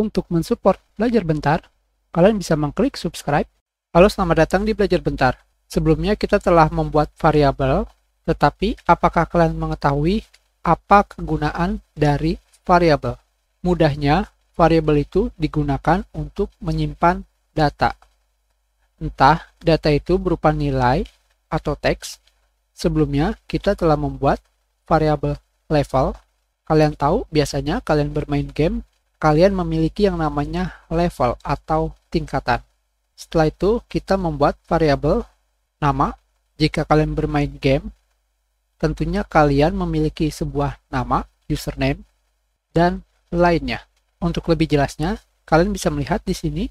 Untuk mensupport Belajar Bentar, kalian bisa mengklik subscribe. Halo, selamat datang di Belajar Bentar. Sebelumnya kita telah membuat variabel, tetapi apakah kalian mengetahui apa kegunaan dari variabel? Mudahnya, variabel itu digunakan untuk menyimpan data. Entah data itu berupa nilai atau teks. Sebelumnya, kita telah membuat variabel level kalian tahu biasanya kalian bermain game kalian memiliki yang namanya level atau tingkatan. Setelah itu, kita membuat variabel nama. Jika kalian bermain game, tentunya kalian memiliki sebuah nama, username, dan lainnya. Untuk lebih jelasnya, kalian bisa melihat di sini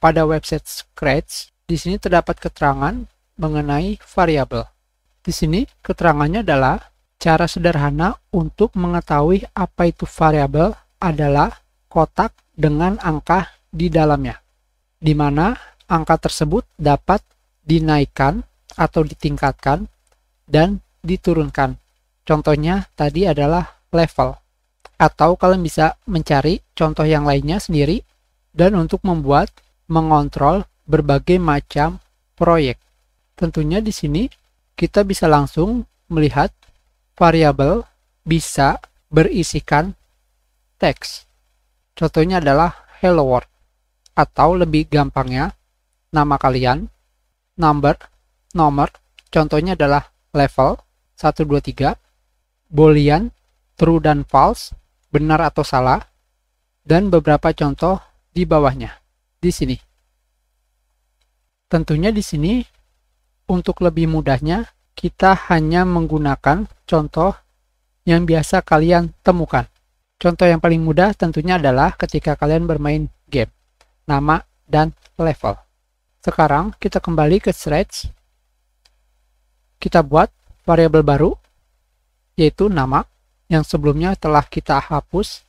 pada website Scratch, di sini terdapat keterangan mengenai variabel. Di sini keterangannya adalah cara sederhana untuk mengetahui apa itu variabel adalah kotak dengan angka di dalamnya, di mana angka tersebut dapat dinaikkan atau ditingkatkan dan diturunkan. Contohnya tadi adalah level. Atau kalian bisa mencari contoh yang lainnya sendiri dan untuk membuat mengontrol berbagai macam proyek. Tentunya di sini kita bisa langsung melihat variabel bisa berisikan teks. Contohnya adalah hello world atau lebih gampangnya nama kalian, number, nomor, contohnya adalah level 123, boolean, true dan false, benar atau salah, dan beberapa contoh di bawahnya, di sini. Tentunya di sini, untuk lebih mudahnya, kita hanya menggunakan contoh yang biasa kalian temukan. Contoh yang paling mudah tentunya adalah ketika kalian bermain game, nama, dan level. Sekarang kita kembali ke stretch, Kita buat variabel baru, yaitu nama, yang sebelumnya telah kita hapus.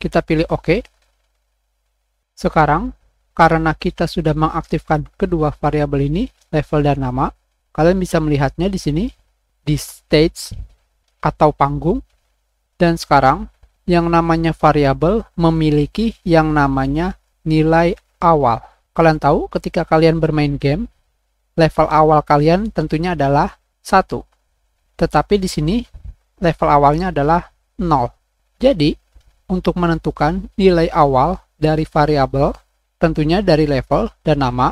Kita pilih OK. Sekarang, karena kita sudah mengaktifkan kedua variabel ini, level dan nama, kalian bisa melihatnya di sini, di stage atau panggung, dan sekarang yang namanya variabel memiliki yang namanya nilai awal. Kalian tahu ketika kalian bermain game, level awal kalian tentunya adalah 1. Tetapi di sini level awalnya adalah 0. Jadi, untuk menentukan nilai awal dari variabel, tentunya dari level dan nama,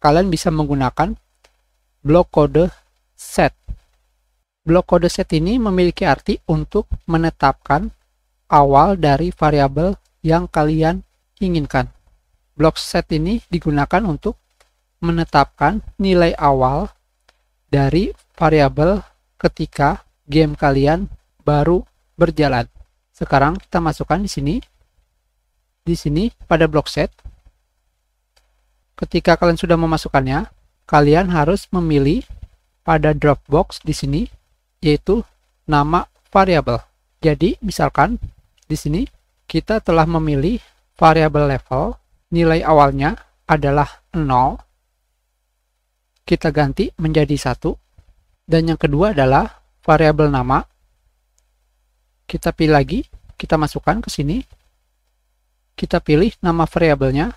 kalian bisa menggunakan blok kode set. Blok kode set ini memiliki arti untuk menetapkan awal dari variabel yang kalian inginkan. Blok set ini digunakan untuk menetapkan nilai awal dari variabel ketika game kalian baru berjalan. Sekarang kita masukkan di sini. Di sini pada blok set. Ketika kalian sudah memasukkannya, kalian harus memilih pada Dropbox di sini yaitu nama variabel. Jadi, misalkan di sini kita telah memilih variabel level, nilai awalnya adalah 0, kita ganti menjadi satu. Dan yang kedua adalah variabel nama. Kita pilih lagi, kita masukkan ke sini. Kita pilih nama variabelnya,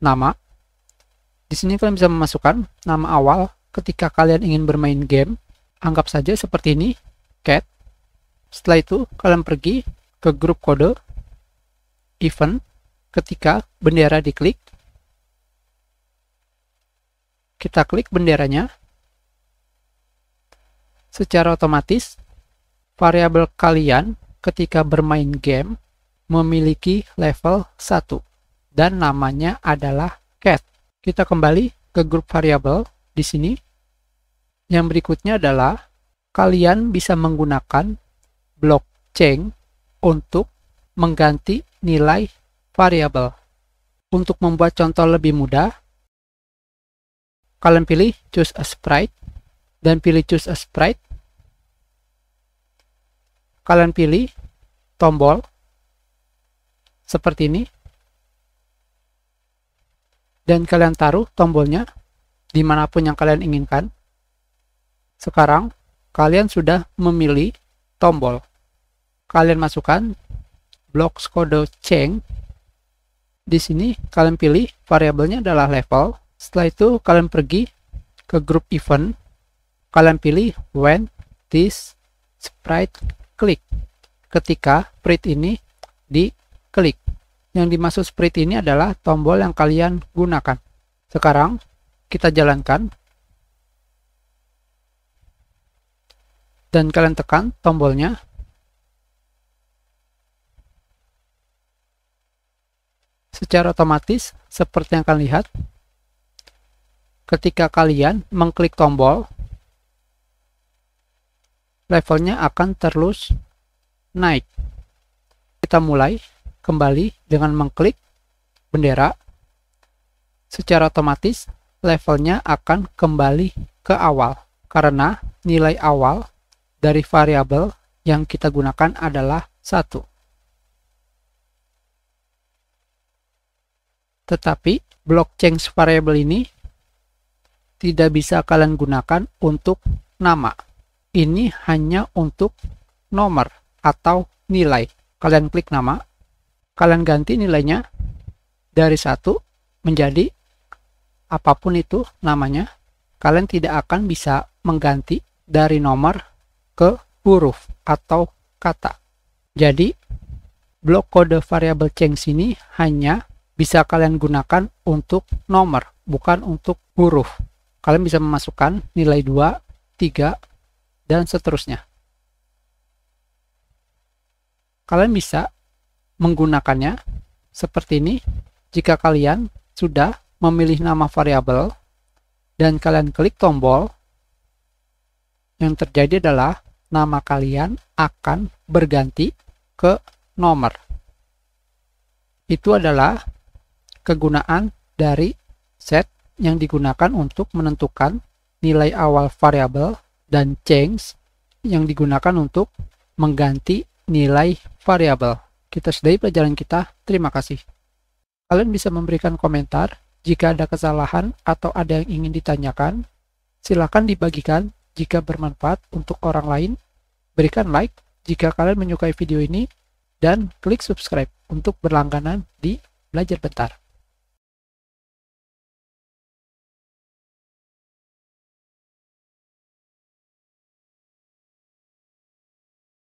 nama. Di sini kalian bisa memasukkan nama awal ketika kalian ingin bermain game anggap saja seperti ini, cat. Setelah itu, kalian pergi ke grup kode event ketika bendera diklik. Kita klik benderanya. Secara otomatis, variabel kalian ketika bermain game memiliki level 1 dan namanya adalah cat. Kita kembali ke grup variabel di sini yang berikutnya adalah kalian bisa menggunakan blockchain untuk mengganti nilai variabel. Untuk membuat contoh lebih mudah, kalian pilih choose a sprite dan pilih choose a sprite. Kalian pilih tombol seperti ini dan kalian taruh tombolnya dimanapun yang kalian inginkan. Sekarang kalian sudah memilih tombol. Kalian masukkan blok kode change. Di sini kalian pilih variabelnya adalah level. Setelah itu kalian pergi ke grup event. Kalian pilih when this sprite click. Ketika sprite ini diklik. Yang dimaksud sprite ini adalah tombol yang kalian gunakan. Sekarang kita jalankan dan kalian tekan tombolnya secara otomatis seperti yang kalian lihat ketika kalian mengklik tombol levelnya akan terus naik kita mulai kembali dengan mengklik bendera secara otomatis levelnya akan kembali ke awal karena nilai awal dari variabel yang kita gunakan adalah satu. Tetapi block change variable ini tidak bisa kalian gunakan untuk nama. Ini hanya untuk nomor atau nilai. Kalian klik nama, kalian ganti nilainya dari satu menjadi apapun itu namanya. Kalian tidak akan bisa mengganti dari nomor ke huruf atau kata. Jadi, blok kode variabel change ini hanya bisa kalian gunakan untuk nomor, bukan untuk huruf. Kalian bisa memasukkan nilai 2, 3, dan seterusnya. Kalian bisa menggunakannya seperti ini jika kalian sudah memilih nama variabel dan kalian klik tombol yang terjadi adalah nama kalian akan berganti ke nomor. Itu adalah kegunaan dari set yang digunakan untuk menentukan nilai awal variabel dan change yang digunakan untuk mengganti nilai variabel. Kita sudahi pelajaran kita. Terima kasih. Kalian bisa memberikan komentar jika ada kesalahan atau ada yang ingin ditanyakan. Silakan dibagikan jika bermanfaat untuk orang lain. Berikan like jika kalian menyukai video ini dan klik subscribe untuk berlangganan di Belajar Bentar.